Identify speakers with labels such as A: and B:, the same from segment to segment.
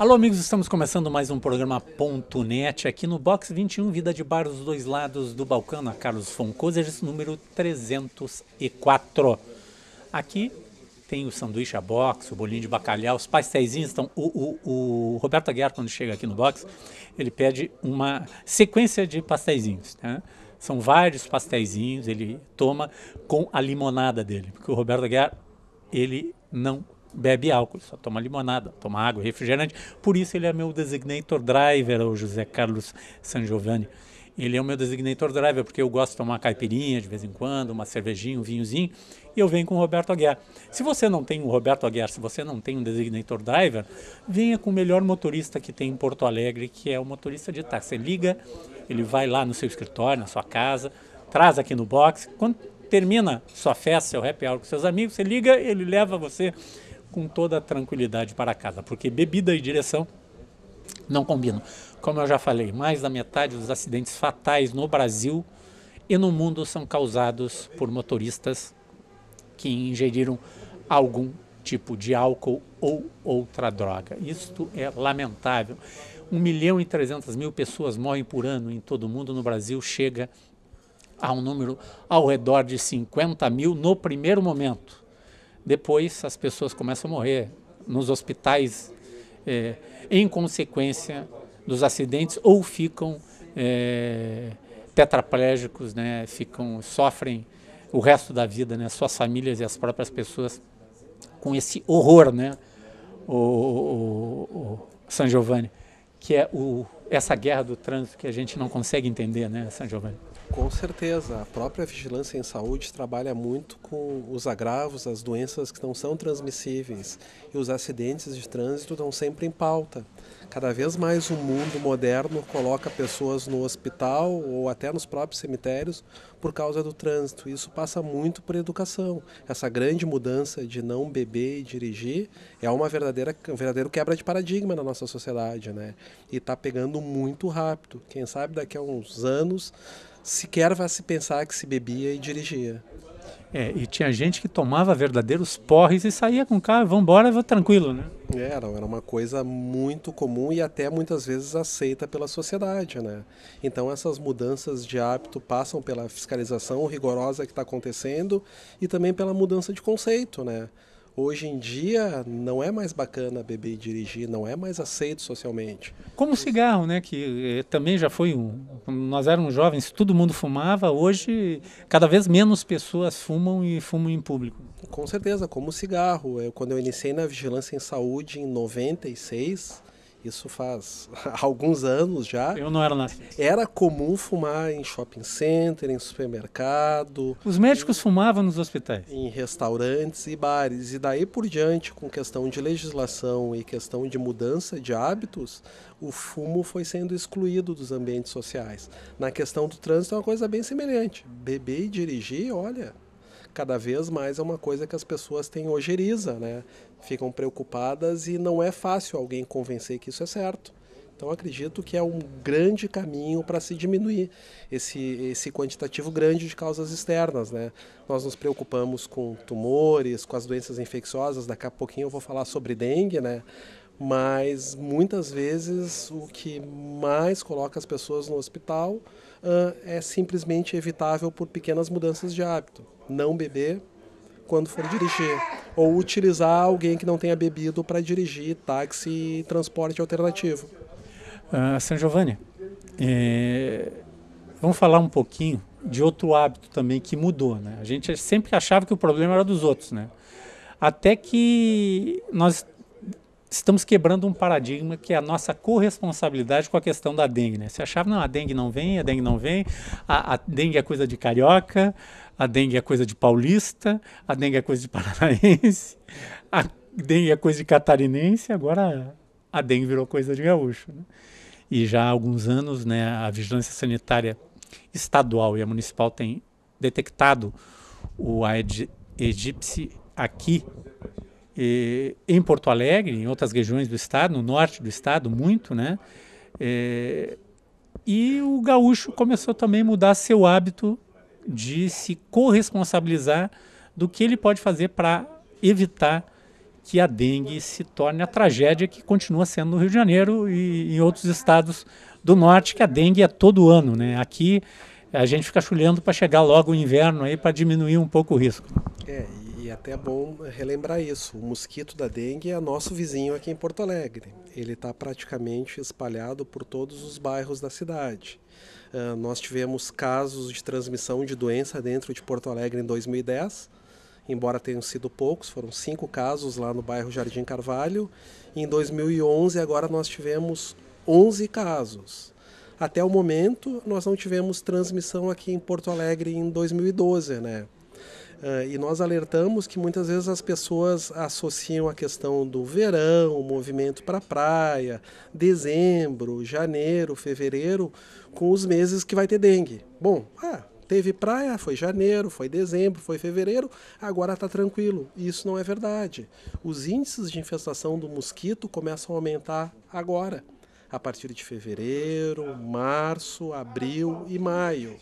A: Alô, amigos, estamos começando mais um programa Ponto .net aqui no Box 21 Vida de Bar, dos dois lados do balcão, na Carlos Foncozer, número 304. Aqui tem o sanduíche a box, o bolinho de bacalhau, os pastéisinhos estão... O, o, o Roberto Aguiar, quando chega aqui no Box, ele pede uma sequência de pastéisinhos, né? São vários pastéisinhos, ele toma com a limonada dele, porque o Roberto Aguiar, ele não bebe álcool, só toma limonada, toma água, refrigerante. Por isso ele é meu designator driver, o José Carlos San Giovanni. Ele é o meu designator driver, porque eu gosto de tomar caipirinha de vez em quando, uma cervejinha, um vinhozinho, e eu venho com o Roberto Aguiar. Se você não tem o Roberto Aguiar, se você não tem um designator driver, venha com o melhor motorista que tem em Porto Alegre, que é o motorista de táxi. Você liga, ele vai lá no seu escritório, na sua casa, traz aqui no box. Quando termina sua festa, seu happy hour com seus amigos, você liga, ele leva você com toda a tranquilidade para casa, porque bebida e direção não combinam. Como eu já falei, mais da metade dos acidentes fatais no Brasil e no mundo são causados por motoristas que ingeriram algum tipo de álcool ou outra droga. Isto é lamentável. 1 milhão e 300 mil pessoas morrem por ano em todo o mundo. No Brasil chega a um número ao redor de 50 mil no primeiro momento. Depois as pessoas começam a morrer nos hospitais é, em consequência dos acidentes ou ficam é, tetraplégicos, né? Ficam, sofrem o resto da vida, né? Suas famílias e as próprias pessoas com esse horror, né? O, o, o San Giovanni, que é o, essa guerra do trânsito que a gente não consegue entender, né, San Giovanni?
B: Com certeza, a própria vigilância em saúde trabalha muito com os agravos, as doenças que não são transmissíveis e os acidentes de trânsito estão sempre em pauta. Cada vez mais o mundo moderno coloca pessoas no hospital ou até nos próprios cemitérios por causa do trânsito. Isso passa muito por educação. Essa grande mudança de não beber e dirigir é uma verdadeira um verdadeiro quebra de paradigma na nossa sociedade, né? E está pegando muito rápido. Quem sabe daqui a uns anos sequer vá se pensar que se bebia e dirigia.
A: É, e tinha gente que tomava verdadeiros porres e saía com o carro, vamos embora, vou tranquilo, né?
B: É, era, era uma coisa muito comum e até muitas vezes aceita pela sociedade, né? Então essas mudanças de hábito passam pela fiscalização rigorosa que está acontecendo e também pela mudança de conceito, né? Hoje em dia não é mais bacana beber e dirigir, não é mais aceito socialmente. Como o
A: cigarro, né? Que eh, também já foi um. Nós éramos jovens, todo mundo fumava. Hoje, cada vez menos pessoas fumam e fumam em público.
B: Com certeza, como o cigarro. Eu, quando eu iniciei na vigilância em saúde em 96, isso faz alguns anos já. Eu não era nascido. Era comum fumar em shopping center, em supermercado. Os médicos em, fumavam nos hospitais. Em restaurantes e bares. E daí por diante, com questão de legislação e questão de mudança de hábitos, o fumo foi sendo excluído dos ambientes sociais. Na questão do trânsito é uma coisa bem semelhante. Beber e dirigir, olha, cada vez mais é uma coisa que as pessoas têm ojeriza, né? Ficam preocupadas e não é fácil alguém convencer que isso é certo. Então acredito que é um grande caminho para se diminuir esse, esse quantitativo grande de causas externas. Né? Nós nos preocupamos com tumores, com as doenças infecciosas, daqui a pouquinho eu vou falar sobre dengue, né? mas muitas vezes o que mais coloca as pessoas no hospital uh, é simplesmente evitável por pequenas mudanças de hábito não beber quando for dirigir. Ou utilizar alguém que não tenha bebido para dirigir táxi e transporte alternativo.
A: Uh, San Giovanni, é... vamos falar um pouquinho de outro hábito também que mudou. Né? A gente sempre achava que o problema era dos outros. Né? Até que nós estamos quebrando um paradigma que é a nossa corresponsabilidade com a questão da dengue. Né? Você achava, não, a dengue não vem, a dengue não vem, a, a dengue é coisa de carioca, a dengue é coisa de paulista, a dengue é coisa de paranaense, a dengue é coisa de catarinense, agora a dengue virou coisa de gaúcho. Né? E já há alguns anos né, a vigilância sanitária estadual e a municipal tem detectado o Aedes aegypti aqui e, em Porto Alegre, em outras regiões do estado, no norte do estado, muito, né? É, e o gaúcho começou também a mudar seu hábito de se corresponsabilizar do que ele pode fazer para evitar que a dengue se torne a tragédia que continua sendo no Rio de Janeiro e em outros estados do norte, que a dengue é todo ano, né? Aqui a gente fica chulhando para chegar logo o inverno aí para diminuir um pouco o risco.
B: É, e e é até é bom relembrar isso. O mosquito da dengue é nosso vizinho aqui em Porto Alegre. Ele está praticamente espalhado por todos os bairros da cidade. Uh, nós tivemos casos de transmissão de doença dentro de Porto Alegre em 2010, embora tenham sido poucos, foram cinco casos lá no bairro Jardim Carvalho. Em 2011, agora nós tivemos 11 casos. Até o momento, nós não tivemos transmissão aqui em Porto Alegre em 2012, né? Ah, e nós alertamos que muitas vezes as pessoas associam a questão do verão, o movimento para a praia, dezembro, janeiro, fevereiro, com os meses que vai ter dengue. Bom, ah, teve praia, foi janeiro, foi dezembro, foi fevereiro, agora está tranquilo. Isso não é verdade. Os índices de infestação do mosquito começam a aumentar agora a partir de fevereiro, março, abril e maio.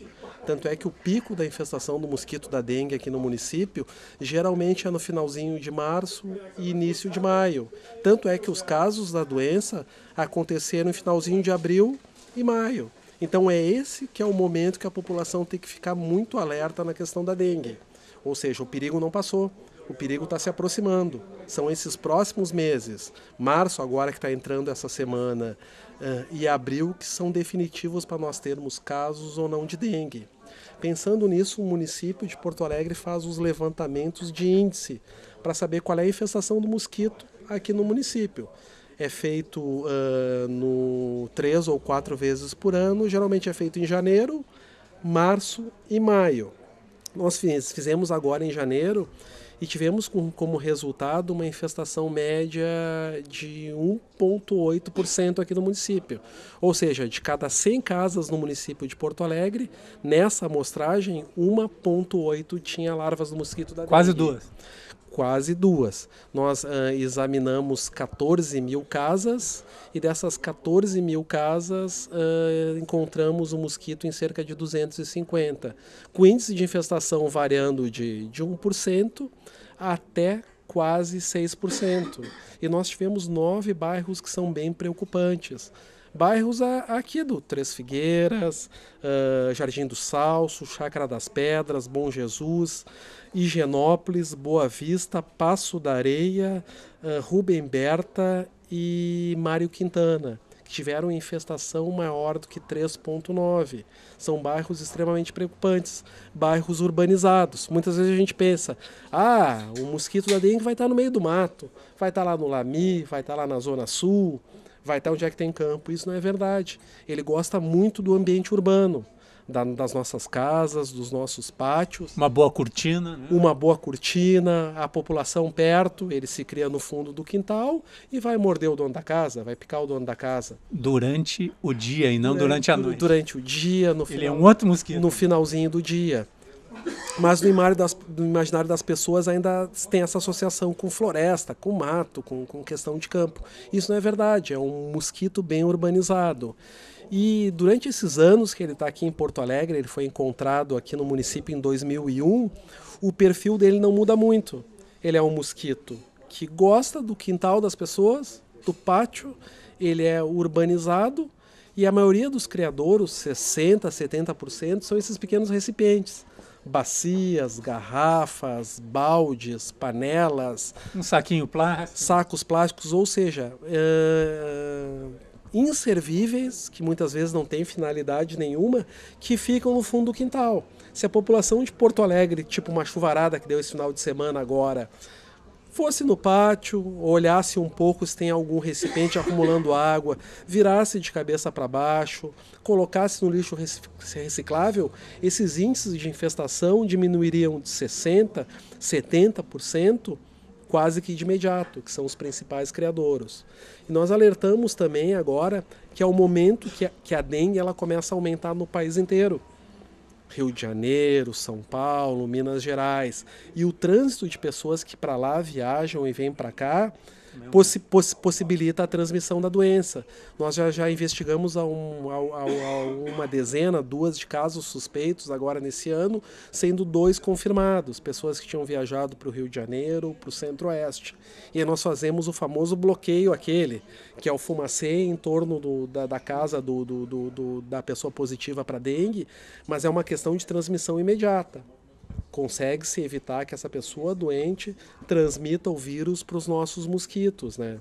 B: Tanto é que o pico da infestação do mosquito da dengue aqui no município geralmente é no finalzinho de março e início de maio. Tanto é que os casos da doença aconteceram no finalzinho de abril e maio. Então é esse que é o momento que a população tem que ficar muito alerta na questão da dengue. Ou seja, o perigo não passou o perigo está se aproximando. São esses próximos meses, março agora que está entrando essa semana uh, e abril, que são definitivos para nós termos casos ou não de dengue. Pensando nisso, o município de Porto Alegre faz os levantamentos de índice para saber qual é a infestação do mosquito aqui no município é feito uh, no três ou quatro vezes por ano. Geralmente é feito em janeiro, março e maio. Nós fizemos agora em janeiro e tivemos como resultado uma infestação média de 1,8% aqui no município. Ou seja, de cada 100 casas no município de Porto Alegre, nessa amostragem, 1,8 tinha larvas do mosquito da dengue. Quase duas quase duas. Nós ah, examinamos 14 mil casas e dessas 14 mil casas ah, encontramos o um mosquito em cerca de 250, com índice de infestação variando de, de 1% até quase 6%. E nós tivemos nove bairros que são bem preocupantes. Bairros aqui do Três Figueiras, uh, Jardim do Salso, Chácara das Pedras, Bom Jesus, Higienópolis, Boa Vista, Passo da Areia, uh, Rubem Berta e Mário Quintana tiveram infestação maior do que 3,9. São bairros extremamente preocupantes, bairros urbanizados. Muitas vezes a gente pensa, ah, o mosquito da dengue vai estar tá no meio do mato, vai estar tá lá no Lami, vai estar tá lá na Zona Sul, vai estar onde é que tem campo. Isso não é verdade. Ele gosta muito do ambiente urbano da, das nossas casas, dos nossos pátios. Uma boa cortina. Né? Uma boa cortina, a população perto, ele se cria no fundo do quintal e vai morder o dono da casa, vai picar o dono da casa. Durante o dia e não durante, durante a noite. Durante o dia, no final, Ele é um outro mosquito. No finalzinho do dia. Mas no imaginário, das, no imaginário das pessoas ainda tem essa associação com floresta, com mato, com, com questão de campo. Isso não é verdade, é um mosquito bem urbanizado. E durante esses anos que ele está aqui em Porto Alegre, ele foi encontrado aqui no município em 2001, o perfil dele não muda muito. Ele é um mosquito que gosta do quintal das pessoas, do pátio, ele é urbanizado e a maioria dos criadores, 60, 70%, são esses pequenos recipientes bacias, garrafas, baldes, panelas. Um saquinho plástico. Sacos plásticos, ou seja, uh, inservíveis, que muitas vezes não têm finalidade nenhuma, que ficam no fundo do quintal. Se a população de Porto Alegre, tipo uma chuvarada que deu esse final de semana agora, fosse no pátio, olhasse um pouco se tem algum recipiente acumulando água, virasse de cabeça para baixo, colocasse no lixo reciclável, esses índices de infestação diminuiriam de 60%, 70% quase que de imediato, que são os principais criadores. E nós alertamos também agora que é o momento que a, que a dengue ela começa a aumentar no país inteiro. Rio de Janeiro, São Paulo, Minas Gerais. E o trânsito de pessoas que para lá viajam e vêm para cá, possi poss possibilita a transmissão da doença. Nós já, já investigamos a, um, a, a, a uma dezena, duas de casos suspeitos agora nesse ano, sendo dois confirmados, pessoas que tinham viajado para o Rio de Janeiro, para o Centro-Oeste. E nós fazemos o famoso bloqueio aquele, que é o fumacê em torno do, da, da, casa do, do, da pessoa positiva para dengue, mas é uma questão de transmissão imediata consegue-se evitar que essa pessoa doente transmita o vírus para os nossos mosquitos, né?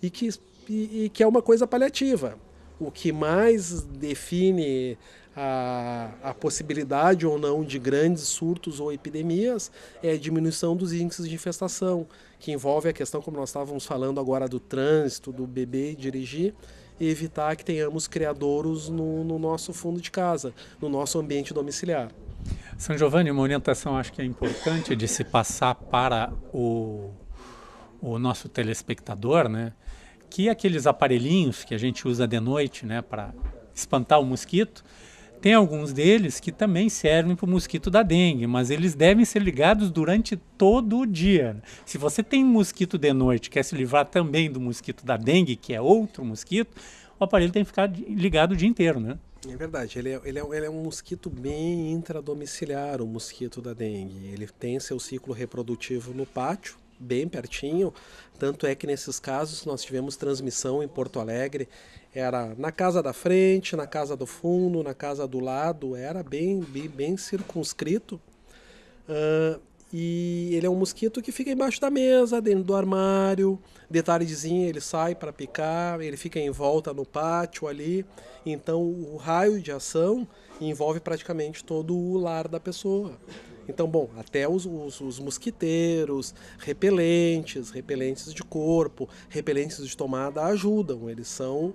B: E que, e, e que é uma coisa paliativa. O que mais define a, a, possibilidade ou não de grandes surtos ou epidemias é a diminuição dos índices de infestação, que envolve a questão, como nós estávamos falando agora, do trânsito, do bebê dirigir, e evitar que tenhamos criadouros no, no nosso fundo de casa, no nosso ambiente domiciliar.
A: São Giovanni, uma orientação acho que é importante de se passar para o, o nosso telespectador, né? Que aqueles aparelhinhos que a gente usa de noite, né, para espantar o mosquito, tem alguns deles que também servem para o mosquito da dengue, mas eles devem ser ligados durante todo o dia. Se você tem mosquito de noite, quer se livrar também do mosquito da dengue, que é outro mosquito, o aparelho tem que ficar ligado o dia inteiro, né?
B: É verdade, ele é, ele, é, ele é um mosquito bem intradomiciliar, o mosquito da dengue. Ele tem seu ciclo reprodutivo no pátio, bem pertinho. Tanto é que nesses casos nós tivemos transmissão em Porto Alegre. Era na casa da frente, na casa do fundo, na casa do lado, era bem, bem, bem circunscrito. Uh, e ele é um mosquito que fica embaixo da mesa, dentro do armário. detalhezinho, ele sai para picar, ele fica em volta no pátio ali. Então o raio de ação envolve praticamente todo o lar da pessoa. Então, bom, até os, os, os, mosquiteiros, repelentes, repelentes de corpo, repelentes de tomada ajudam, eles são,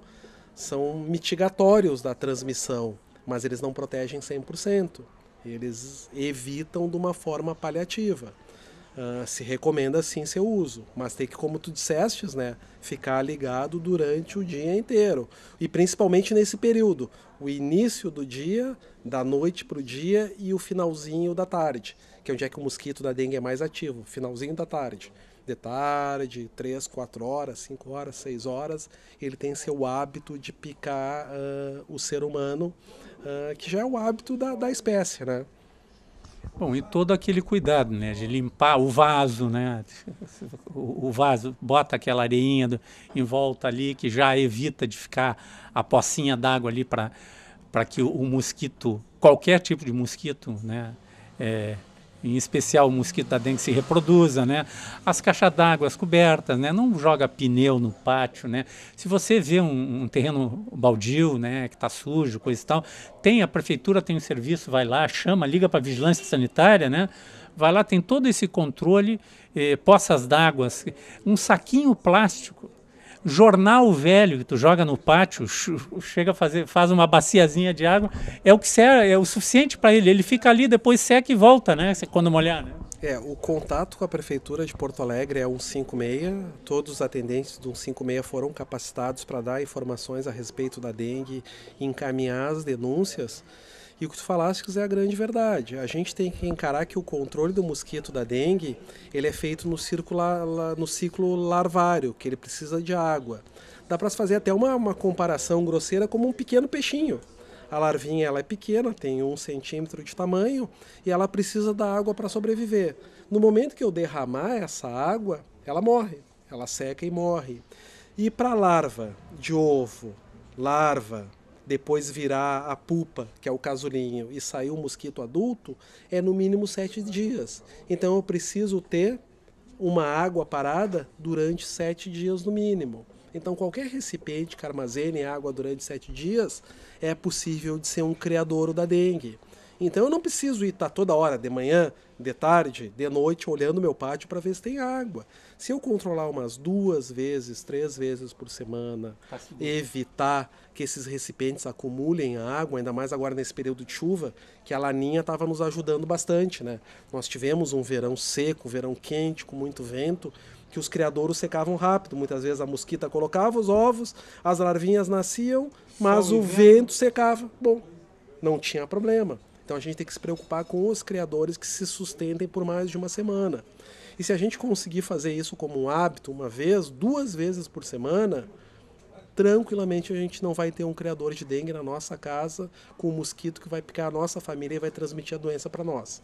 B: são mitigatórios da transmissão, mas eles não protegem 100%. Eles evitam de uma forma paliativa. Uh, se recomenda sim seu uso, mas tem que, como tu disseste, né, ficar ligado durante o dia inteiro e principalmente nesse período, o início do dia, da noite para o dia e o finalzinho da tarde, que é onde é que o mosquito da dengue é mais ativo, finalzinho da tarde de tarde, 3, 4 horas, 5 horas, 6 horas, ele tem seu hábito de picar uh, o ser humano, uh, que já é o hábito da, da espécie, né?
A: Bom, e todo aquele cuidado, né? De limpar o vaso, né? O, o vaso, bota aquela areinha do, em volta ali, que já evita de ficar a pocinha d'água ali para que o, o mosquito, qualquer tipo de mosquito, né? É, em especial o mosquito da dengue se reproduza, né? As caixas d'água, as cobertas, né? Não joga pneu no pátio, né? Se você vê um, um terreno baldio, né, que está sujo, coisa e tal, tem a prefeitura tem um serviço, vai lá, chama, liga para a vigilância sanitária, né? Vai lá, tem todo esse controle, eh, poças d'água, um saquinho plástico jornal velho que tu joga no pátio, chega a fazer, faz uma baciazinha de água, é o que serve, é, é o suficiente para ele. Ele fica ali, depois seca e volta, né? Quando molhar, né?
B: É, o contato com a prefeitura de Porto Alegre é 156. Todos os atendentes do 156 foram capacitados para dar informações a respeito da dengue, encaminhar as denúncias. E o que tu falaste é a grande verdade. A gente tem que encarar que o controle do mosquito da dengue, ele é feito no, circular, no ciclo larvário, que ele precisa de água. Dá para fazer até uma, uma comparação grosseira como um pequeno peixinho. A larvinha ela é pequena, tem um centímetro de tamanho e ela precisa da água para sobreviver. No momento que eu derramar essa água, ela morre, ela seca e morre. E para larva de ovo, larva depois virar a pupa, que é o casulinho, e sair o um mosquito adulto, é no mínimo sete dias. Então eu preciso ter uma água parada durante sete dias no mínimo. Então qualquer recipiente que armazene água durante sete dias é possível de ser um criador da dengue. Então eu não preciso ir estar tá toda hora, de manhã, de tarde, de noite, olhando meu pátio para ver se tem água. Se eu controlar umas duas vezes, três vezes por semana, tá evitar que esses recipientes acumulem água, ainda mais agora nesse período de chuva, que a laninha estava nos ajudando bastante, né? Nós tivemos um verão seco, um verão quente, com muito vento, que os criadouros secavam rápido. Muitas vezes a mosquita colocava os ovos, as larvinhas nasciam, mas Só o vento secava. Bom, não tinha problema. Então a gente tem que se preocupar com os criadores que se sustentem por mais de uma semana. E se a gente conseguir fazer isso como um hábito, uma vez, duas vezes por semana, tranquilamente a gente não vai ter um criador de dengue na nossa casa com um mosquito que vai picar a nossa família e vai transmitir a doença para nós.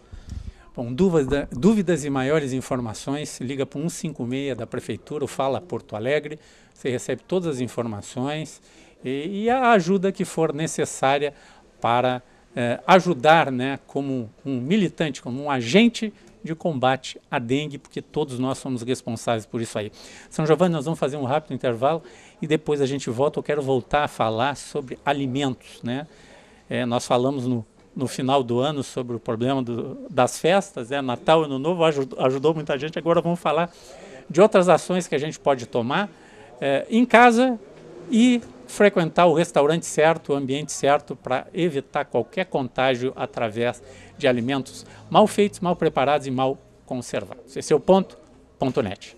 A: Bom, dúvida, dúvidas e maiores informações, liga para 156 da Prefeitura ou fala Porto Alegre. Você recebe todas as informações e, e a ajuda que for necessária para eh, ajudar né, como um militante, como um agente de combate à dengue, porque todos nós somos responsáveis por isso aí. São Giovanni, nós vamos fazer um rápido intervalo e depois a gente volta. Eu quero voltar a falar sobre alimentos. Né? Eh, nós falamos no, no final do ano sobre o problema do, das festas, né? Natal, Ano Novo, ajudou, ajudou muita gente. Agora vamos falar de outras ações que a gente pode tomar eh, em casa e frequentar o restaurante certo, o ambiente certo, para evitar qualquer contágio através de alimentos mal feitos, mal preparados e mal conservados. Esse é o ponto. Ponto net.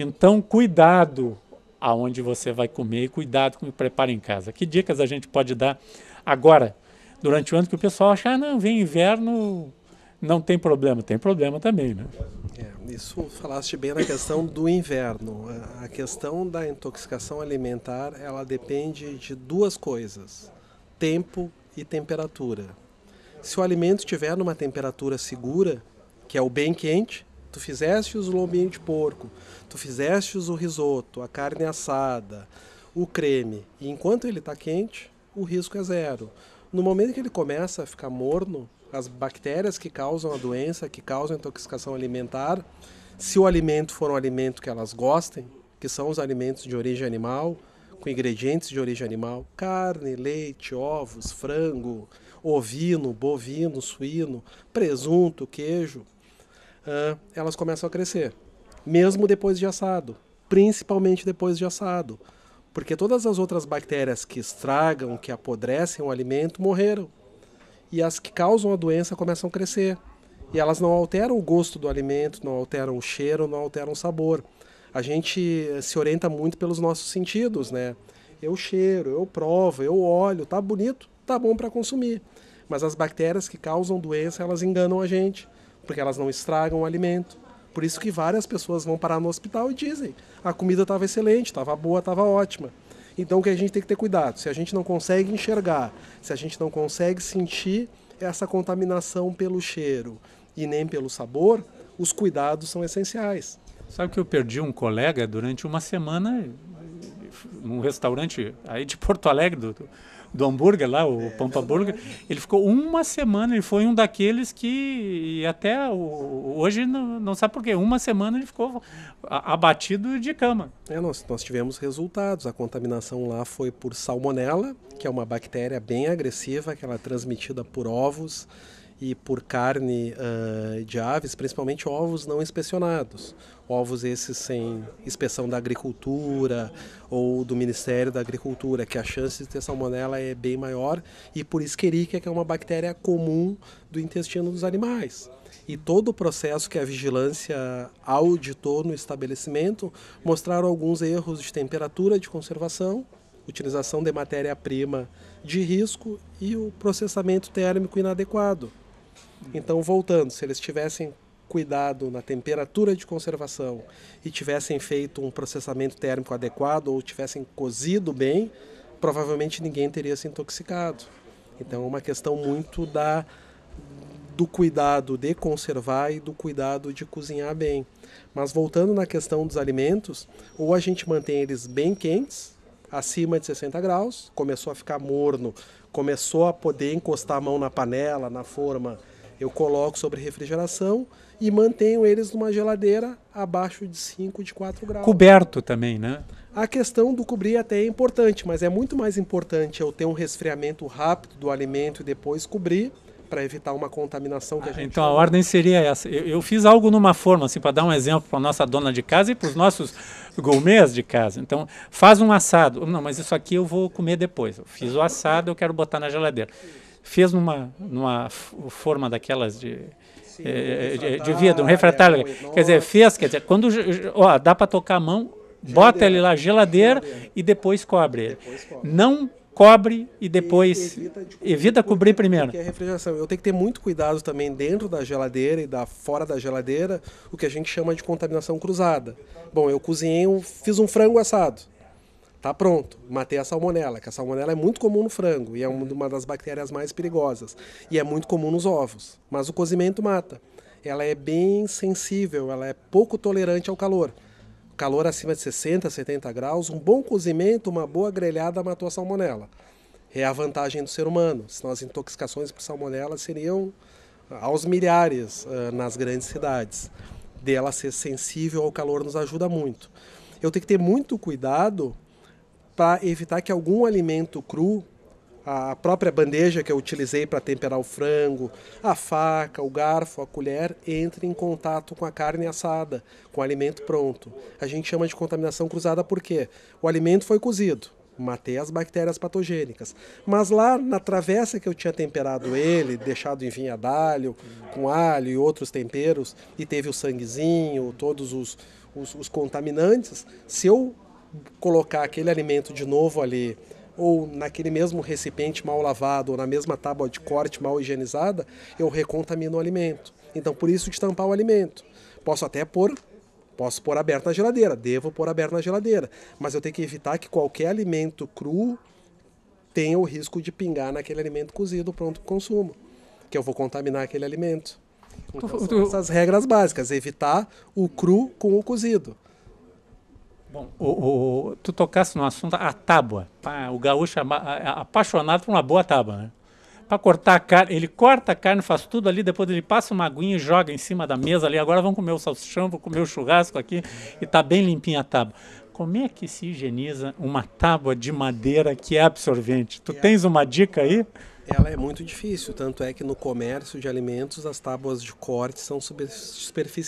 A: Então, cuidado aonde você vai comer e cuidado com o prepara em casa. Que dicas a gente pode dar agora, durante o ano, que o pessoal acha, ah, não, vem inverno, não tem problema. Tem problema também, né?
B: É, isso falaste bem na questão do inverno. A questão da intoxicação alimentar, ela depende de duas coisas, tempo e temperatura. Se o alimento estiver numa temperatura segura, que é o bem quente, tu fizesse o lombinho de porco, tu fizestes o risoto, a carne assada, o creme, e enquanto ele está quente, o risco é zero. No momento que ele começa a ficar morno, as bactérias que causam a doença, que causam a intoxicação alimentar, se o alimento for um alimento que elas gostem, que são os alimentos de origem animal, com ingredientes de origem animal, carne, leite, ovos, frango, ovino, bovino, suíno, presunto, queijo, ah, elas começam a crescer. Mesmo depois de assado. Principalmente depois de assado. Porque todas as outras bactérias que estragam, que apodrecem o alimento, morreram. E as que causam a doença começam a crescer. E elas não alteram o gosto do alimento, não alteram o cheiro, não alteram o sabor. A gente eh, se orienta muito pelos nossos sentidos, né? Eu cheiro, eu provo, eu olho, tá bonito, tá bom para consumir. Mas as bactérias que causam doença, elas enganam a gente porque elas não estragam o alimento. Por isso que várias pessoas vão parar no hospital e dizem: a comida estava excelente, estava boa, estava ótima. Então o que a gente tem que ter cuidado? Se a gente não consegue enxergar, se a gente não consegue sentir essa contaminação pelo cheiro e nem pelo sabor, os cuidados são essenciais.
A: Sabe que eu perdi um colega durante uma semana num restaurante aí de Porto Alegre, do, do hambúrguer lá, o é, Pampa Burger. É ele ficou uma semana, ele foi um daqueles que até o, hoje não, não sabe por quê. Uma semana ele ficou abatido
B: de cama. É, nós, nós tivemos resultados. A contaminação lá foi por salmonela, que é uma bactéria bem agressiva, que ela é transmitida por ovos e por carne uh, de aves, principalmente ovos não inspecionados. Ovos esses sem inspeção da agricultura ou do Ministério da Agricultura, que a chance de ter salmonela é bem maior, e por isqueríquia, que é uma bactéria comum do intestino dos animais. E todo o processo que a vigilância auditou no estabelecimento mostraram alguns erros de temperatura de conservação, utilização de matéria-prima de risco e o processamento térmico inadequado. Então, voltando, se eles tivessem cuidado na temperatura de conservação e tivessem feito um processamento térmico adequado ou tivessem cozido bem, provavelmente ninguém teria se intoxicado. Então é uma questão muito da do cuidado de conservar e do cuidado de cozinhar bem. Mas voltando na questão dos alimentos, ou a gente mantém eles bem quentes, acima de 60 graus, começou a ficar morno, começou a poder encostar a mão na panela, na forma eu coloco sobre refrigeração e mantenho eles numa geladeira abaixo de 5, de 4 graus. Coberto também, né? A questão do cobrir até é importante, mas é muito mais importante eu ter um resfriamento rápido do alimento e depois cobrir para evitar uma contaminação que ah, a gente.
A: Então chama. a ordem seria essa. Eu, eu, fiz algo numa forma, assim, para dar um exemplo para nossa dona de casa e para os nossos gourmets de casa. Então faz um assado. Não, mas isso aqui eu vou comer depois. Eu fiz o assado, eu quero botar na geladeira fez numa, numa forma daquelas de, Sim, é, de, eh, vidro, um refratário. É, quer dizer, fez, quer dizer, quando ó, dá para tocar a mão, geladeira. bota ele lá, geladeira, geladeira. e depois cobre Depois cobre. Não cobre
B: e depois e evita, de cobrir, evita cobrir primeiro. É refrigeração. Eu tenho que ter muito cuidado também dentro da geladeira e da fora da geladeira, o que a gente chama de contaminação cruzada. Bom, eu cozinhei, um, fiz um frango assado. Tá pronto, matei a salmonela, que a salmonela é muito comum no frango e é uma das bactérias mais perigosas. E é muito comum nos ovos, mas o cozimento mata. Ela é bem sensível, ela é pouco tolerante ao calor. Calor acima de 60, 70 graus, um bom cozimento, uma boa grelhada matou a salmonela. É a vantagem do ser humano, senão as intoxicações por salmonela seriam ah, aos milhares uh, nas grandes cidades. Dela ser sensível ao calor nos ajuda muito. Eu tenho que ter muito cuidado para evitar que algum alimento cru, a própria bandeja que eu utilizei para temperar o frango, a faca, o garfo, a colher, entre em contato com a carne assada, com o alimento pronto. A gente chama de contaminação cruzada porque o alimento foi cozido, matei as bactérias patogênicas. Mas lá na travessa que eu tinha temperado ele, deixado em d'alho, com alho e outros temperos, e teve o sanguezinho, todos os, os, os contaminantes, se eu colocar aquele alimento de novo ali, ou naquele mesmo recipiente mal lavado, ou na mesma tábua de corte mal higienizada, eu recontamino o alimento. Então, por isso de tampar o alimento. Posso até pôr Posso pôr aberto na geladeira, devo pôr aberto na geladeira, mas eu tenho que evitar que qualquer alimento cru tenha o risco de pingar naquele alimento cozido pronto para consumo, que eu vou contaminar aquele alimento. Então, são essas regras básicas, evitar o cru com o cozido. Bom, o, o, tu tocasse no assunto a tábua.
A: O gaúcho é apaixonado por uma boa tábua, né? Para cortar a carne, ele corta a carne, faz tudo ali, depois ele passa uma aguinha e joga em cima da mesa ali. Agora vamos comer o salsichão, vou comer o churrasco aqui e tá bem limpinha a tábua. Como é que se higieniza uma tábua de madeira que é absorvente? Tu é. tens uma dica aí?
B: ela é muito difícil, tanto é que no comércio de alimentos as tábuas de corte são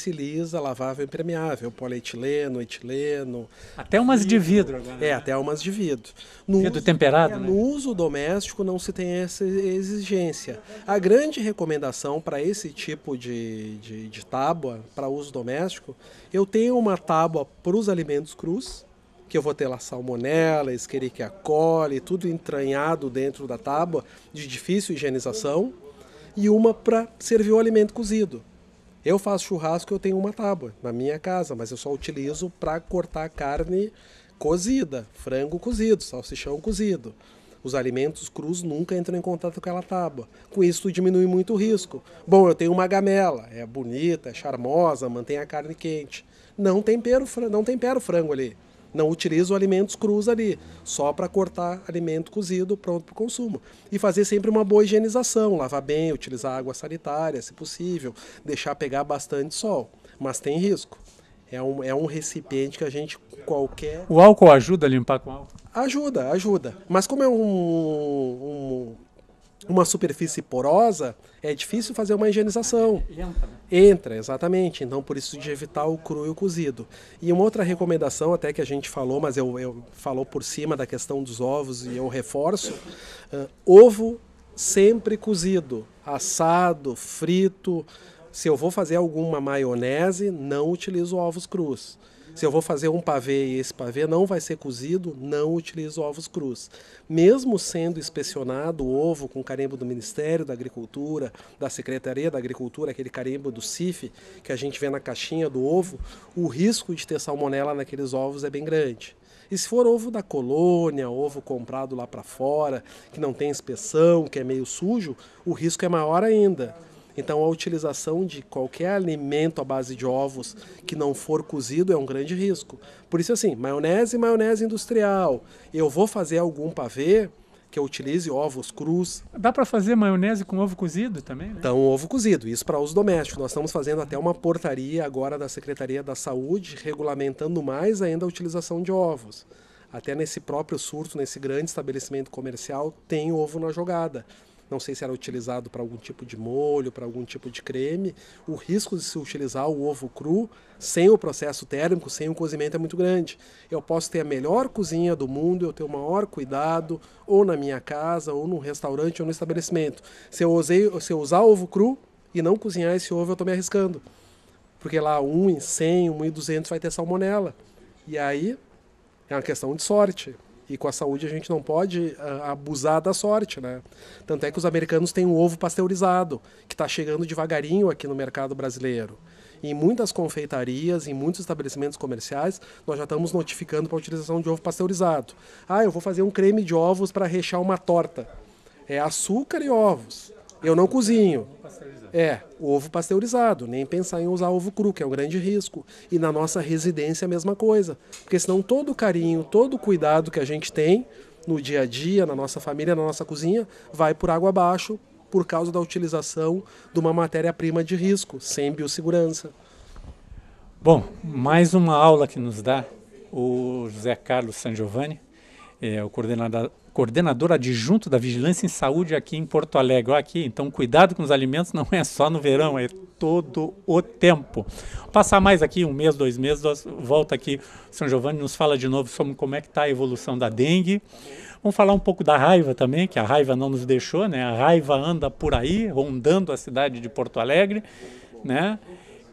B: lisa, lavável impermeável, polietileno, etileno. Até umas vidro, de vidro agora. É, né? até umas de vidro. No vidro uso, temperado, é, né? No uso doméstico não se tem essa exigência. A grande recomendação para esse tipo de, de, de tábua, para uso doméstico, eu tenho uma tábua para os alimentos crus, que eu vou ter lá salmonela, Escherichia coli, tudo entranhado dentro da tábua de difícil higienização, e uma para servir o alimento cozido. Eu faço churrasco, eu tenho uma tábua na minha casa, mas eu só utilizo para cortar carne cozida, frango cozido, salsichão cozido. Os alimentos crus nunca entram em contato com aquela tábua. Com isso, diminui muito o risco. Bom, eu tenho uma gamela, é bonita, é charmosa, mantém a carne quente. Não tempero, não tempero frango ali. Não utilizo alimentos crus ali, só para cortar alimento cozido pronto para o consumo. E fazer sempre uma boa higienização, lavar bem, utilizar água sanitária, se possível, deixar pegar bastante sol. Mas tem risco. É um, é um recipiente que a gente qualquer. O álcool
A: ajuda a limpar com álcool?
B: Ajuda, ajuda. Mas como é um, um uma superfície porosa, é difícil fazer uma higienização. Né? Entra, exatamente. Então, por isso de evitar o cru e o cozido. E uma outra recomendação, até que a gente falou, mas eu, eu falou por cima da questão dos ovos e eu reforço: uh, ovo sempre cozido, assado, frito. Se eu vou fazer alguma maionese, não utilizo ovos crus. Se eu vou fazer um pavê e esse pavê não vai ser cozido, não utilizo ovos crus. Mesmo sendo inspecionado o ovo com carimbo do Ministério da Agricultura, da Secretaria da Agricultura, aquele carimbo do CIF que a gente vê na caixinha do ovo, o risco de ter salmonela naqueles ovos é bem grande. E se for ovo da colônia, ovo comprado lá para fora, que não tem inspeção, que é meio sujo, o risco é maior ainda. Então, a utilização de qualquer alimento à base de ovos que não for cozido é um grande risco. Por isso, assim, maionese, maionese industrial. Eu vou fazer algum pavê que eu utilize ovos crus.
A: Dá para fazer maionese com ovo cozido também? Né?
B: Então, ovo cozido, isso para uso doméstico. Nós estamos fazendo até uma portaria agora da Secretaria da Saúde regulamentando mais ainda a utilização de ovos. Até nesse próprio surto, nesse grande estabelecimento comercial, tem ovo na jogada não sei se era utilizado para algum tipo de molho, para algum tipo de creme, o risco de se utilizar o ovo cru sem o processo térmico, sem o cozimento é muito grande. Eu posso ter a melhor cozinha do mundo, eu ter o maior cuidado, ou na minha casa, ou num restaurante, ou no estabelecimento. Se eu, usei, se eu usar ovo cru e não cozinhar esse ovo, eu estou me arriscando. Porque lá um em 100, um em 200 vai ter salmonela. E aí é uma questão de sorte. E com a saúde a gente não pode ah, abusar da sorte, né? Tanto é que os americanos têm o um ovo pasteurizado, que está chegando devagarinho aqui no mercado brasileiro. em muitas confeitarias, em muitos estabelecimentos comerciais, nós já estamos notificando para a utilização de ovo pasteurizado. Ah, eu vou fazer um creme de ovos para rechear uma torta. É açúcar e ovos. Eu não cozinho. É, ovo pasteurizado, nem pensar em usar ovo cru, que é um grande risco. E na nossa residência é a mesma coisa. Porque senão todo o carinho, todo o cuidado que a gente tem no dia a dia, na nossa família, na nossa cozinha, vai por água abaixo por causa da utilização de uma matéria-prima de risco, sem biossegurança.
A: Bom, mais uma aula que nos dá o José Carlos Sangiovanni, é, o coordenador, coordenador adjunto da Vigilância em Saúde aqui em Porto Alegre. Olha aqui, então cuidado com os alimentos não é só no verão, é todo o tempo. Passar mais aqui um mês, dois meses, volta aqui. São Giovanni nos fala de novo sobre como é que está a evolução da dengue. Vamos falar um pouco da raiva também, que a raiva não nos deixou, né? A raiva anda por aí, rondando a cidade de Porto Alegre, né?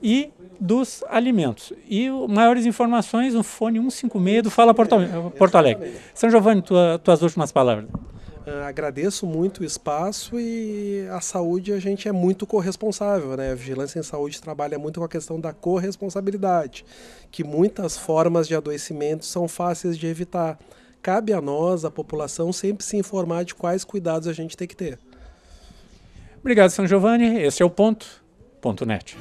A: e dos alimentos. E maiores informações no fone 156 do Fala Porto, é, Porto Alegre. São Giovanni, tua, tuas últimas palavras.
B: Uh, agradeço muito o espaço e a saúde a gente é muito corresponsável, né? A Vigilância em Saúde trabalha muito com a questão da corresponsabilidade, que muitas formas de adoecimento são fáceis de evitar. Cabe a nós, a população, sempre se informar de quais cuidados a gente tem que ter.
A: Obrigado, São Giovanni. Esse é o ponto. Ponto net.